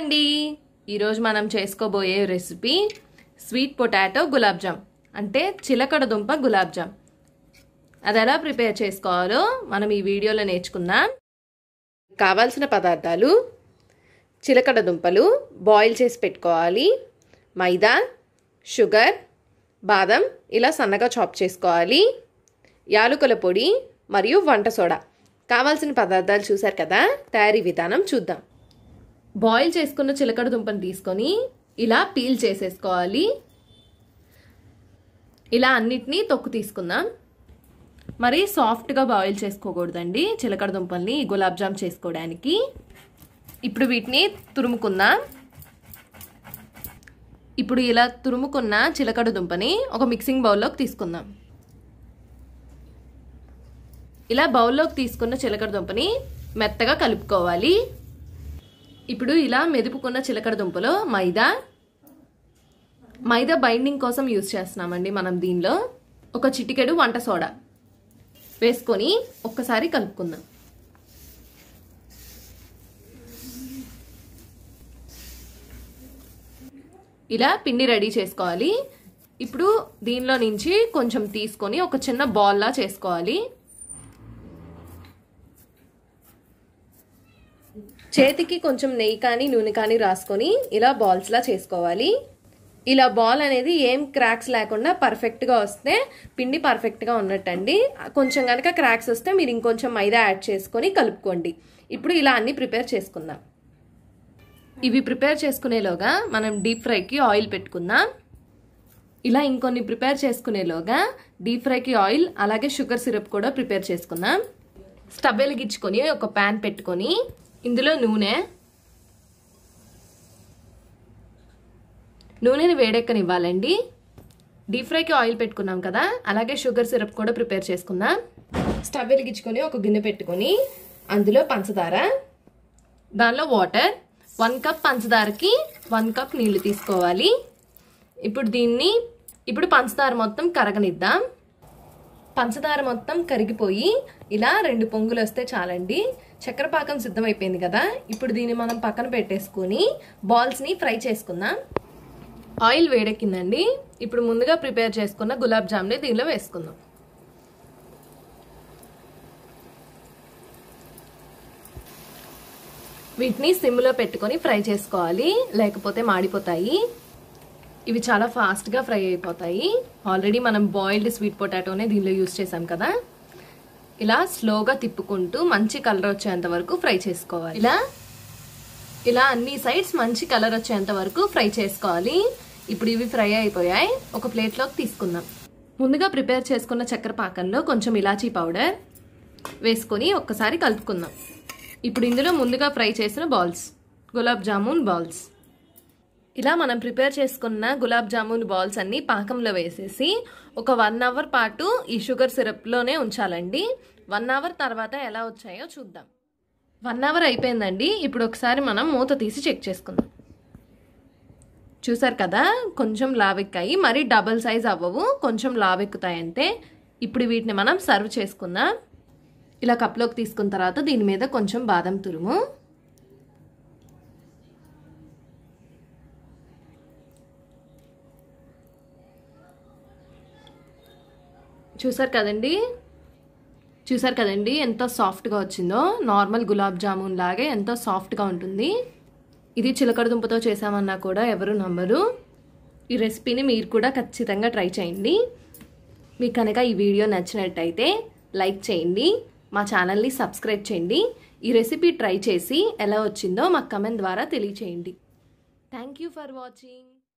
అండి ఈరోజు మనం చేసుకోబోయే రెసిపీ స్వీట్ పొటాటో గులాబ్జామ్ అంటే చిలకడ దుంప గులాబ్జామ్ అది ఎలా ప్రిపేర్ చేసుకోవాలో మనం ఈ వీడియోలో నేర్చుకుందాం కావాల్సిన పదార్థాలు చిలకడ దుంపలు బాయిల్ చేసి పెట్టుకోవాలి మైదా షుగర్ బాదం ఇలా సన్నగా చాప్ చేసుకోవాలి యాలుకల పొడి మరియు వంట సోడా కావాల్సిన పదార్థాలు చూసారు కదా తయారీ విధానం చూద్దాం బాయిల్ చేసుకున్న చిలకడ దుంపను తీసుకొని ఇలా పీల్ చేసేసుకోవాలి ఇలా అన్నిటినీ తొక్కు తీసుకుందాం మరి సాఫ్ట్గా బాయిల్ చేసుకోకూడదండి చిలకడ దుంపల్ని గులాబ్ జామ్ చేసుకోవడానికి ఇప్పుడు వీటిని తురుముకుందాం ఇప్పుడు ఇలా తురుముకున్న చిలకడ దుంపని ఒక మిక్సింగ్ బౌల్లోకి తీసుకుందాం ఇలా బౌల్లోకి తీసుకున్న చిలకడ దుంపని మెత్తగా కలుపుకోవాలి ఇప్పుడు ఇలా మెదుపుకున్న చిలకడ దుంపలో మైదా మైదా బైండింగ్ కోసం యూజ్ చేస్తున్నామండి మనం దీనిలో ఒక చిటికెడు వంట సోడా వేసుకొని ఒక్కసారి కలుపుకుందాం ఇలా పిండి రెడీ చేసుకోవాలి ఇప్పుడు దీనిలో నుంచి కొంచెం తీసుకొని ఒక చిన్న బాల్లా చేసుకోవాలి చేతికి కొంచెం నెయ్యి కానీ నూనె కానీ రాసుకొని ఇలా బాల్స్లా చేసుకోవాలి ఇలా బాల్ అనేది ఏం క్రాక్స్ లేకుండా పర్ఫెక్ట్గా వస్తే పిండి పర్ఫెక్ట్గా ఉన్నట్టండి కొంచెం కనుక క్రాక్స్ వస్తే మీరు ఇంకొంచెం మైదా యాడ్ చేసుకొని కలుపుకోండి ఇప్పుడు ఇలా అన్నీ ప్రిపేర్ చేసుకుందాం ఇవి ప్రిపేర్ చేసుకునేలోగా మనం డీప్ ఫ్రైకి ఆయిల్ పెట్టుకుందాం ఇలా ఇంకొన్ని ప్రిపేర్ చేసుకునేలోగా డీప్ ఫ్రైకి ఆయిల్ అలాగే షుగర్ సిరప్ కూడా ప్రిపేర్ చేసుకుందాం స్టవ్ వెలిగించుకొని ఒక ప్యాన్ పెట్టుకొని ఇందులో నూనె నూనెని వేడెక్కనివ్వాలండి డీప్ ఫ్రైకి ఆయిల్ పెట్టుకున్నాం కదా అలాగే షుగర్ సిరప్ కూడా ప్రిపేర్ చేసుకుందాం స్టవ్ వెలిగించుకొని ఒక గిన్నె పెట్టుకొని అందులో పంచదార దానిలో వాటర్ వన్ కప్ పంచదారకి వన్ కప్ నీళ్లు తీసుకోవాలి ఇప్పుడు దీన్ని ఇప్పుడు పంచదార మొత్తం కరగనిద్దాం పంచదార మొత్తం కరిగిపోయి ఇలా రెండు పొంగులు వస్తే చాలండి చక్కెర పాకం సిద్ధమైపోయింది కదా ఇప్పుడు దీన్ని మనం పక్కన పెట్టేసుకొని బాల్స్ని ఫ్రై చేసుకుందాం ఆయిల్ వేడెక్కిందండి ఇప్పుడు ముందుగా ప్రిపేర్ చేసుకున్న గులాబ్ జామ్ని దీనిలో వేసుకుందాం వీటిని సిమ్లో పెట్టుకొని ఫ్రై చేసుకోవాలి లేకపోతే మాడిపోతాయి ఇవి చాలా ఫాస్ట్గా ఫ్రై అయిపోతాయి ఆల్రెడీ మనం బాయిల్డ్ స్వీట్ పొటాటోనే దీనిలో యూస్ చేసాం కదా ఇలా స్లోగా తిప్పుకుంటూ మంచి కలర్ వచ్చేంత వరకు ఫ్రై చేసుకోవాలి ఇలా ఇలా అన్ని సైడ్స్ మంచి కలర్ వచ్చేంత వరకు ఫ్రై చేసుకోవాలి ఇప్పుడు ఇవి ఫ్రై అయిపోయాయి ఒక ప్లేట్లోకి తీసుకుందాం ముందుగా ప్రిపేర్ చేసుకున్న చక్కెర పాకంలో కొంచెం ఇలాచీ పౌడర్ వేసుకొని ఒక్కసారి కలుపుకుందాం ఇప్పుడు ఇందులో ముందుగా ఫ్రై చేసిన బాల్స్ గులాబ్ జామున్ బాల్స్ ఇలా మనం ప్రిపేర్ చేసుకున్న గులాబ్ జామున్ బాల్స్ అన్నీ పాకంలో వేసేసి ఒక వన్ అవర్ పాటు ఈ షుగర్ సిరప్లోనే ఉంచాలండి వన్ అవర్ తర్వాత ఎలా వచ్చాయో చూద్దాం వన్ అవర్ అయిపోయిందండి ఇప్పుడు ఒకసారి మనం మూత తీసి చెక్ చేసుకుందాం చూసారు కదా కొంచెం లావెక్కాయి మరి డబల్ సైజ్ అవ్వవు కొంచెం లావెక్కుతాయంటే ఇప్పుడు వీటిని మనం సర్వ్ చేసుకుందాం ఇలా కప్లోకి తీసుకున్న తర్వాత దీని మీద కొంచెం బాదం తురుము చూసారు కదండి చూసారు కదండి ఎంత సాఫ్ట్గా వచ్చిందో నార్మల్ గులాబ్ జామున్ లాగే ఎంత సాఫ్ట్గా ఉంటుంది ఇది చిలకడ దుంపతో చేసామన్నా కూడా ఎవరు నమ్మరు ఈ రెసిపీని మీరు కూడా ఖచ్చితంగా ట్రై చేయండి మీకు కనుక ఈ వీడియో నచ్చినట్టయితే లైక్ చేయండి మా ఛానల్ని సబ్స్క్రైబ్ చేయండి ఈ రెసిపీ ట్రై చేసి ఎలా వచ్చిందో మా కమెంట్ ద్వారా తెలియచేయండి థ్యాంక్ యూ ఫర్ వాచింగ్